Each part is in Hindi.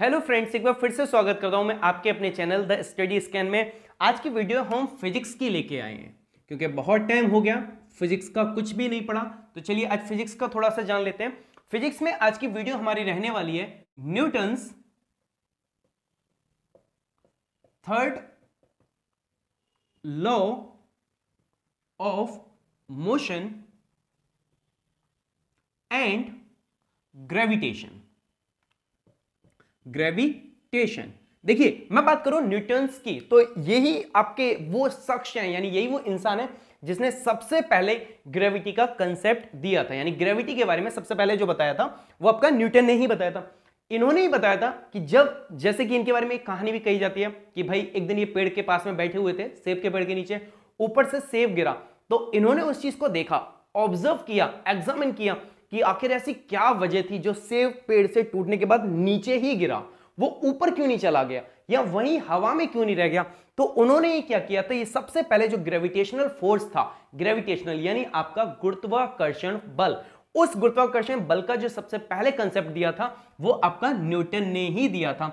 हेलो फ्रेंड्स एक बार फिर से स्वागत करता हूं मैं आपके अपने चैनल द स्टडी स्कैन में आज की वीडियो हम फिजिक्स की लेके आए हैं क्योंकि बहुत टाइम हो गया फिजिक्स का कुछ भी नहीं पढ़ा तो चलिए आज फिजिक्स का थोड़ा सा जान लेते हैं फिजिक्स में आज की वीडियो हमारी रहने वाली है Newton's third law of motion and gravitation gravitation देखिए मैं बात करूं न्यूटन की तो यही आपके वो शख्स हैं यानी यही वो इंसान है जिसने सबसे पहले ग्रेविटी का कंसेप्ट दिया था यानी ग्रेविटी के बारे में सबसे पहले जो बताया था वो आपका न्यूटन ने ही बताया था इन्होंने ही बताया था कि जब जैसे कि इनके बारे में एक कहानी भी कही जाती है कि भाई एक दिन ये पेड़ के पास में बैठे हुए थे सेब के पेड़ के नीचे ऊपर से सेब गिरा तो इन्होंने उस चीज को देखा ऑब्जर्व किया एग्जामिन किया कि आखिर ऐसी क्या वजह थी जो सेब पेड़ से टूटने के बाद नीचे ही गिरा वो ऊपर क्यों नहीं चला गया या वहीं हवा में क्यों नहीं रह गया तो उन्होंने ये क्या किया था ये सबसे पहले जो ग्रेविटेशनल फोर्स था ग्रेविटेशनल यानी आपका गुरुत्वाकर्षण बल उस गुरुत्वाकर्षण बल का जो सबसे पहले कंसेप्ट दिया था वो आपका न्यूटन ने ही दिया था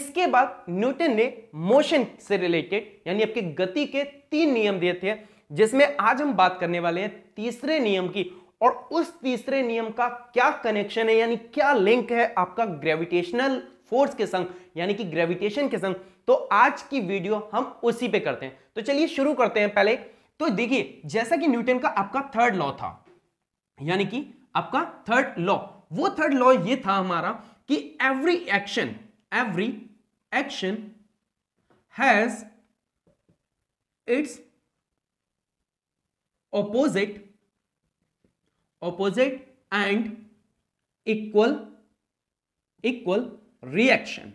इसके बाद न्यूटन ने मोशन से रिलेटेड यानी आपके गति के तीन नियम दिए थे जिसमें आज हम बात करने वाले हैं तीसरे नियम की और उस तीसरे नियम का क्या कनेक्शन है यानी क्या लिंक है आपका ग्रेविटेशनल फोर्स के संग यानी कि ग्रेविटेशन के संग तो आज की वीडियो हम उसी पे करते हैं तो चलिए शुरू करते हैं पहले तो देखिए जैसा कि न्यूटन का आपका थर्ड लॉ था यानी कि आपका थर्ड लॉ वो थर्ड लॉ ये था हमारा कि every action every action has its opposite opposite and equal equal reaction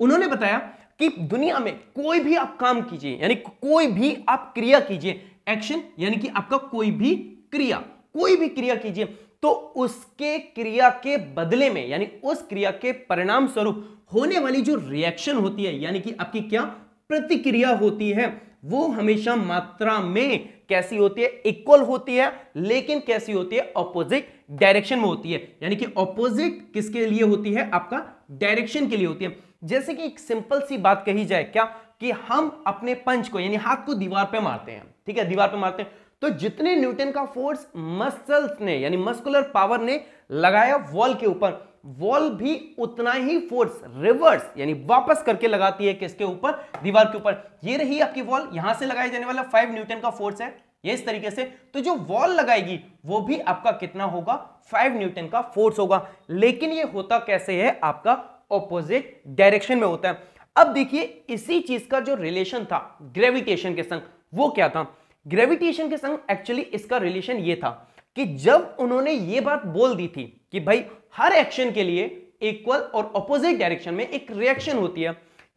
उन्होंने बताया कि दुनिया में कोई भी आप काम कीजिए यानी कोई भी आप क्रिया कीजिए एक्शन यानी कि आपका कोई भी क्रिया कोई भी क्रिया कीजिए तो उसके क्रिया के बदले में यानी उस क्रिया के परिणाम स्वरूप होने वाली जो रिएक्शन होती है यानी कि आपकी क्या प्रतिक्रिया होती है वो हमेशा मात्रा में कैसी होती है इक्वल होती है लेकिन कैसी होती है ऑपोजिट डायरेक्शन में होती है यानी कि ऑपोजिट किसके लिए होती है आपका डायरेक्शन के लिए होती है जैसे कि एक सिंपल सी बात कही जाए क्या कि हम अपने पंच को यानी हाथ को दीवार पर मारते हैं ठीक है दीवार पर मारते हैं तो जितने न्यूटन का फोर्स मसल्स ने यानी मस्कुलर पावर ने लगाया वॉल के ऊपर वॉल भी उतना ही फोर्स रिवर्स यानी वापस करके लगाती है किसके ऊपर दीवार के ऊपर ये रही आपकी वॉल यहां से लगाया जाने वाला फाइव न्यूटन का फोर्स है ये इस तरीके से तो जो वॉल लगाएगी वो भी आपका कितना होगा फाइव न्यूटन का फोर्स होगा लेकिन ये होता कैसे है आपका ऑपोजिट डायरेक्शन में होता है अब देखिए इसी चीज का जो रिलेशन था ग्रेविटेशन के संग वो क्या था ग्रेविटेशन के संग एक्चुअली इसका रिलेशन ये था कि जब उन्होंने ये बात बोल दी थी कि भाई हर एक्शन के लिए इक्वल और अपोजिट डायरेक्शन में एक रिएक्शन होती है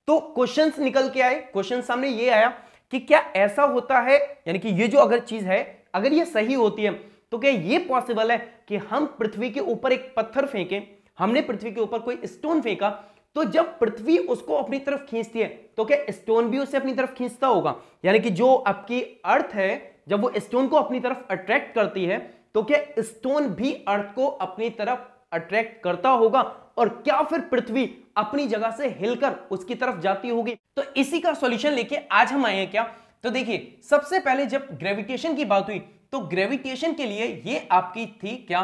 तो क्वेश्चन निकल के आए क्वेश्चन सामने ये आया कि क्या ऐसा होता है यानी कि ये जो अगर चीज है अगर ये सही होती है तो क्या ये पॉसिबल है कि हम पृथ्वी के ऊपर एक पत्थर फेंके हमने पृथ्वी के ऊपर कोई स्टोन फेंका तो जब पृथ्वी उसको अपनी तरफ खींचती है तो क्या स्टोन भी उसे अपनी तरफ खींचता होगा यानी कि जो आपकी अर्थ है जब वो स्टोन को अपनी तरफ अट्रैक्ट करती है तो क्या स्टोन भी अर्थ को अपनी तरफ अट्रैक्ट करता होगा और क्या फिर पृथ्वी अपनी जगह से हिलकर उसकी तरफ जाती होगी तो इसी का सॉल्यूशन लेके आज हम आए हैं क्या तो देखिए सबसे पहले जब ग्रेविटेशन की बात हुई तो ग्रेविटेशन के लिए ये आपकी थी क्या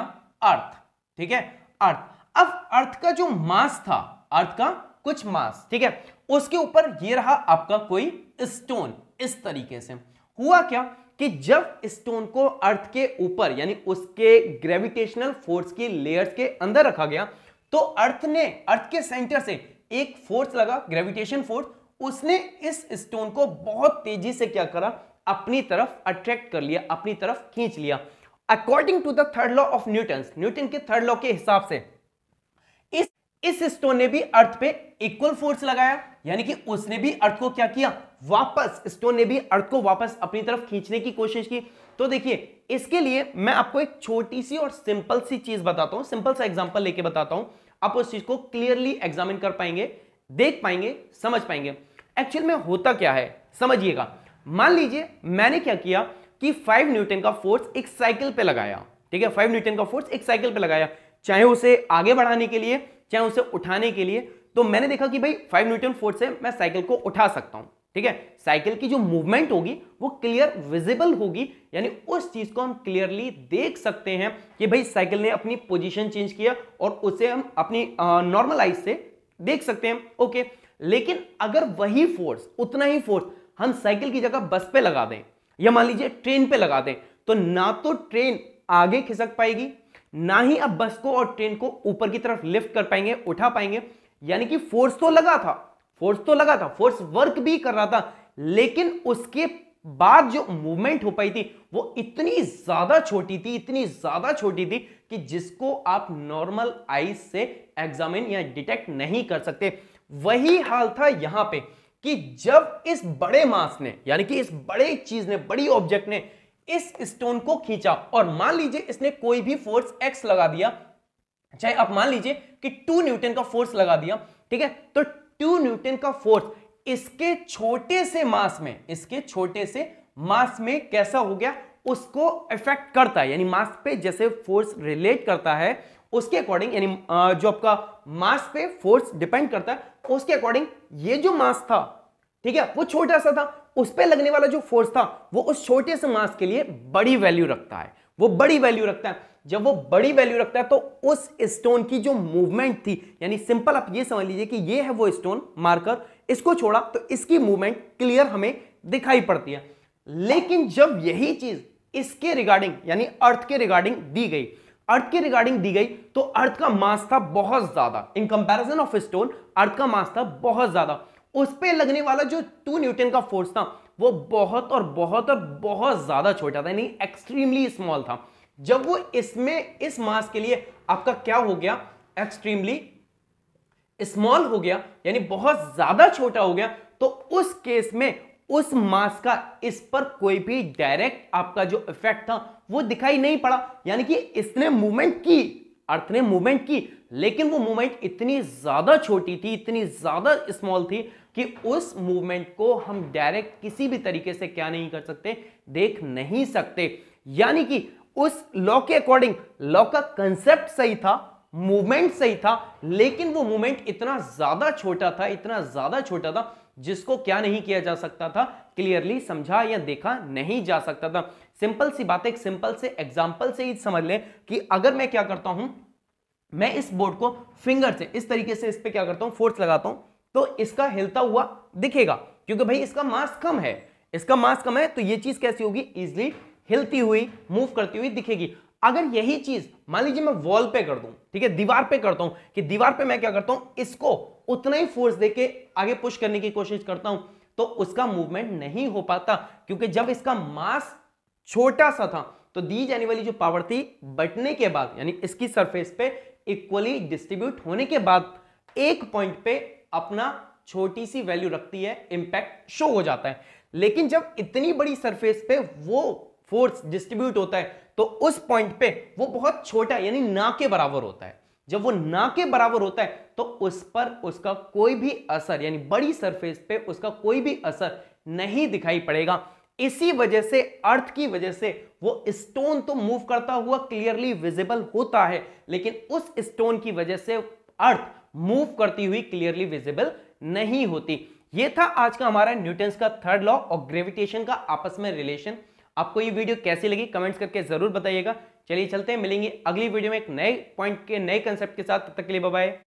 अर्थ ठीक है अर्थ अब अर्थ का जो मास था अर्थ का कुछ मास ठीक है उसके ऊपर ये रहा आपका कोई स्टोन इस तरीके से हुआ क्या कि जब स्टोन को अर्थ के ऊपर यानी उसके ग्रेविटेशनल फोर्स की लेयर्स के अंदर रखा गया तो अर्थ ने अर्थ के सेंटर से एक फोर्स लगा ग्रेविटेशन फोर्स उसने इस स्टोन को बहुत तेजी से क्या करा अपनी तरफ अट्रैक्ट कर लिया अपनी तरफ खींच लिया according to the third law of Newton Newton के थर्ड लॉ के हिसाब से इस इस स्टोन ने भी अर्थ पे इक्वल फोर्स लगाया यानी कि उसने भी अर्थ को क्या किया वापस स्टोन ने भी अर्थ को वापस अपनी तरफ खींचने की कोशिश की तो देखिए इसके लिए मैं आपको एक छोटी सी और सिंपल सी चीज बताता हूं सिंपल सा एग्जाम्पल लेके बताता हूं आप उस चीज को क्लियरली एग्जामिन कर पाएंगे देख पाएंगे समझ पाएंगे एक्चुअल में होता क्या है समझिएगा मान लीजिए मैंने क्या किया कि फाइव न्यूटन का फोर्स एक साइकिल पर लगाया ठीक है फाइव न्यूटन का फोर्स एक साइकिल पर लगाया चाहे उसे आगे बढ़ाने के लिए चाहे उसे उठाने के लिए तो मैंने देखा कि भाई फाइव न्यूटन फोर्स से मैं साइकिल को उठा सकता हूं ठीक है साइकिल की जो मूवमेंट होगी वो क्लियर विजिबल होगी यानी उस चीज को हम क्लियरली देख सकते हैं कि भाई साइकिल ने अपनी पोजीशन चेंज किया और उसे हम अपनी नॉर्मल आइज से देख सकते हैं ओके लेकिन अगर वही फोर्स उतना ही फोर्स हम साइकिल की जगह बस पे लगा दें या मान लीजिए ट्रेन पे लगा दें तो ना तो ट्रेन आगे खिसक पाएगी ना ही अब बस को और ट्रेन को ऊपर की तरफ लिफ्ट कर पाएंगे उठा पाएंगे यानी कि फोर्स तो लगा था फोर्स तो लगा था फोर्स वर्क भी कर रहा था लेकिन उसके बाद जो मूवमेंट हो पाई थी वो इतनी ज्यादा छोटी थी इतनी ज्यादा छोटी थी कि जिसको आप नॉर्मल आईज से एग्जामिन या डिटेक्ट नहीं कर सकते वही हाल था यहां पे कि जब इस बड़े मास ने यानी कि इस बड़े चीज ने बड़ी ऑब्जेक्ट ने इस स्टोन को खींचा और मान लीजिए इसने कोई भी फोर्स एक्स लगा दिया चाहे आप मान लीजिए कि टू न्यूटन का फोर्स लगा दिया ठीक है तो टू न्यूटन का फोर्स इसके छोटे से मास में इसके छोटे से मास में कैसा हो गया उसको इफेक्ट करता है यानी मास पे जैसे फोर्स रिलेट करता है उसके अकॉर्डिंग यानी जो आपका मास पे फोर्स डिपेंड करता है उसके अकॉर्डिंग ये जो मास था ठीक है वो छोटा सा था उस पर लगने वाला जो फोर्स था वो उस छोटे से मास के लिए बड़ी वैल्यू रखता है वो बड़ी वैल्यू रखता है जब वो बड़ी वैल्यू रखता है तो उस स्टोन की जो मूवमेंट थी यानी सिंपल आप ये समझ लीजिए कि ये है वो स्टोन मार्कर इसको छोड़ा तो इसकी मूवमेंट क्लियर हमें दिखाई पड़ती है लेकिन जब यही चीज इसके रिगार्डिंग यानी अर्थ के रिगार्डिंग दी गई अर्थ के रिगार्डिंग दी गई तो अर्थ का मास था बहुत ज्यादा in comparison of stone earth का मास था बहुत ज्यादा उस पर लगने वाला जो टू न्यूटन का फोर्स था वो बहुत और बहुत और बहुत ज्यादा छोटा था यानी एक्सट्रीमली स्मॉल था जब वो इसमें इस मास के लिए आपका क्या हो गया एक्सट्रीमली स्मॉल हो गया यानी बहुत ज्यादा छोटा हो गया तो उस केस में उस मास का इस पर कोई भी डायरेक्ट आपका जो इफेक्ट था वो दिखाई नहीं पड़ा यानी कि इसने मूवमेंट की अर्थ ने मूवमेंट की लेकिन वो मूवमेंट इतनी ज्यादा छोटी थी इतनी ज्यादा स्मॉल थी कि उस मूवमेंट को हम डायरेक्ट किसी भी तरीके से क्या नहीं कर सकते देख नहीं सकते यानी कि उस लॉ के अकॉर्डिंग लॉ का कंसेप्ट सही था मूवमेंट सही था लेकिन वो मूवमेंट इतना ज्यादा छोटा था इतना ज्यादा छोटा था जिसको क्या नहीं किया जा सकता था क्लियरली समझा या देखा नहीं जा सकता था सिंपल सी बात एक सिंपल से एग्जाम्पल से ही समझ लें कि अगर मैं क्या करता हूं मैं इस बोर्ड को फिंगर से इस तरीके से इस पर क्या करता हूं फोर्स लगाता हूं तो इसका हिलता हुआ दिखेगा क्योंकि भाई इसका मास कम है इसका मास कम है तो ये चीज कैसी होगी इजिली हिलती हुई मूव करती हुई दिखेगी अगर यही चीज मान लीजिए मैं वॉल पे कर दूं ठीक है दीवार पे करता हूं कि दीवार पे मैं क्या करता हूं इसको उतना ही फोर्स देके आगे पुश करने की कोशिश करता हूं तो उसका मूवमेंट नहीं हो पाता क्योंकि जब इसका मास छोटा सा था तो दी जाने वाली जो पावर थी बटने के बाद यानी इसकी सरफेस पे इक्वली डिस्ट्रीब्यूट होने के बाद एक पॉइंट पे अपना छोटी सी वैल्यू रखती है इंपैक्ट शो हो जाता है लेकिन जब इतनी बड़ी सरफेस पे वो फोर्स डिस्ट्रीब्यूट होता है तो उस पॉइंट पे वो बहुत छोटा यानी ना के बराबर होता है जब वो ना के बराबर होता है तो उस पर उसका कोई भी असर यानी बड़ी सरफेस पे उसका कोई भी असर नहीं दिखाई पड़ेगा इसी वजह से अर्थ की वजह से वो स्टोन तो मूव करता हुआ क्लियरली विजिबल होता है लेकिन उस स्टोन की वजह से अर्थ मूव करती हुई क्लियरली विजिबल नहीं होती ये था आज का हमारा न्यूटन का थर्ड लॉ और ग्रेविटेशन का आपस में रिलेशन आपको ये वीडियो कैसी लगी कमेंट्स करके ज़रूर बताइएगा चलिए चलते हैं मिलेंगे अगली वीडियो में एक नए पॉइंट के नए कंसेप्ट के साथ तब तक के लिए बाय